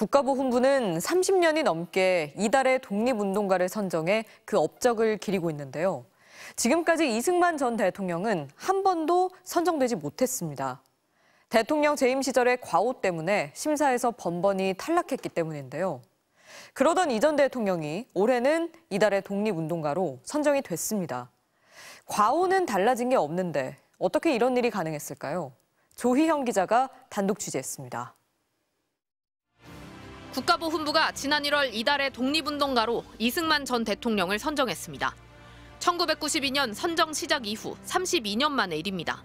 국가보훈부는 30년이 넘게 이달의 독립운동가를 선정해 그 업적을 기리고 있는데요. 지금까지 이승만 전 대통령은 한 번도 선정되지 못했습니다. 대통령 재임 시절의 과오 때문에 심사에서 번번이 탈락했기 때문인데요. 그러던 이전 대통령이 올해는 이달의 독립운동가로 선정이 됐습니다. 과오는 달라진 게 없는데 어떻게 이런 일이 가능했을까요? 조희형 기자가 단독 취재했습니다. 국가보훈부가 지난 1월 이달의 독립운동가로 이승만 전 대통령을 선정했습니다. 1992년 선정 시작 이후 32년 만의 일입니다.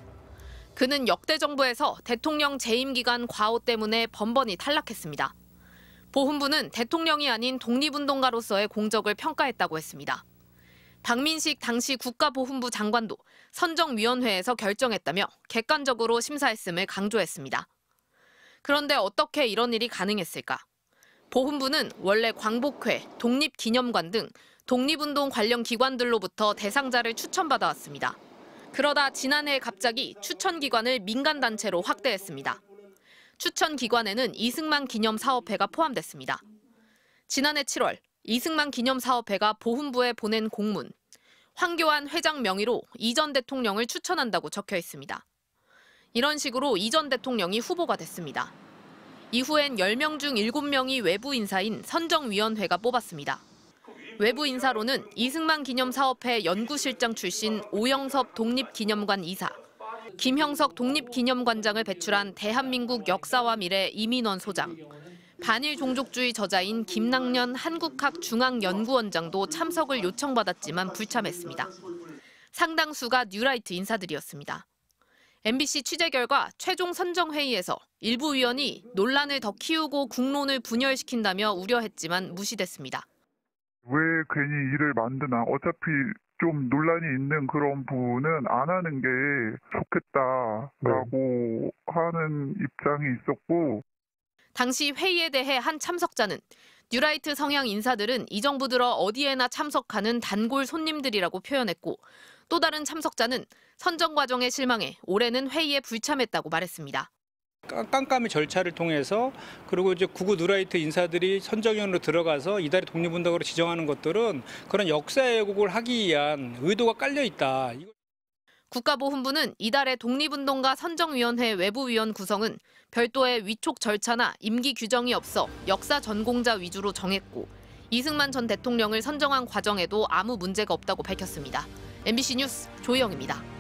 그는 역대 정부에서 대통령 재임 기간 과오 때문에 번번이 탈락했습니다. 보훈부는 대통령이 아닌 독립운동가로서의 공적을 평가했다고 했습니다. 박민식 당시 국가보훈부 장관도 선정위원회에서 결정했다며 객관적으로 심사했음을 강조했습니다. 그런데 어떻게 이런 일이 가능했을까? 보훈부는 원래 광복회, 독립기념관 등 독립운동 관련 기관들로부터 대상자를 추천받아 왔습니다. 그러다 지난해 갑자기 추천기관을 민간단체로 확대했습니다. 추천기관에는 이승만 기념사업회가 포함됐습니다. 지난해 7월 이승만 기념사업회가 보훈부에 보낸 공문, 황교안 회장 명의로 이 전 대통령을 추천한다고 적혀 있습니다. 이런 식으로 이 전 대통령이 후보가 됐습니다. 이후엔 10명 중 7명이 외부 인사인 선정위원회가 뽑았습니다. 외부 인사로는 이승만 기념사업회 연구실장 출신 오영섭 독립기념관 이사, 김형석 독립기념관장을 배출한 대한민국 역사와 미래 이민원 소장, 반일 종족주의 저자인 김낙년 한국학 중앙연구원장도 참석을 요청받았지만 불참했습니다. 상당수가 뉴라이트 인사들이었습니다. MBC 취재 결과 최종 선정회의에서 일부 위원이 논란을 더 키우고 국론을 분열시킨다며 우려했지만 무시됐습니다. 왜 괜히 일을 만드나 어차피 좀 논란이 있는 그런 부분은 안 하는 게 좋겠다라고 네. 하는 입장이 있었고 당시 회의에 대해 한 참석자는 뉴라이트 성향 인사들은 이 정부 들어 어디에나 참석하는 단골 손님들이라고 표현했고 또 다른 참석자는 선정 과정에 실망해 올해는 회의에 불참했다고 말했습니다. 깜깜이 절차를 통해서 그리고 이제 구구 누라이트 인사들이 선정위원으로 들어가서 이달의 독립운동으로 지정하는 것들은 그런 역사 왜곡을 하기 위한 의도가 깔려 있다. 국가보훈부는 이달의 독립운동가 선정위원회 외부위원 구성은 별도의 위촉 절차나 임기 규정이 없어 역사 전공자 위주로 정했고 이승만 전 대통령을 선정한 과정에도 아무 문제가 없다고 밝혔습니다. MBC 뉴스 조희영입니다.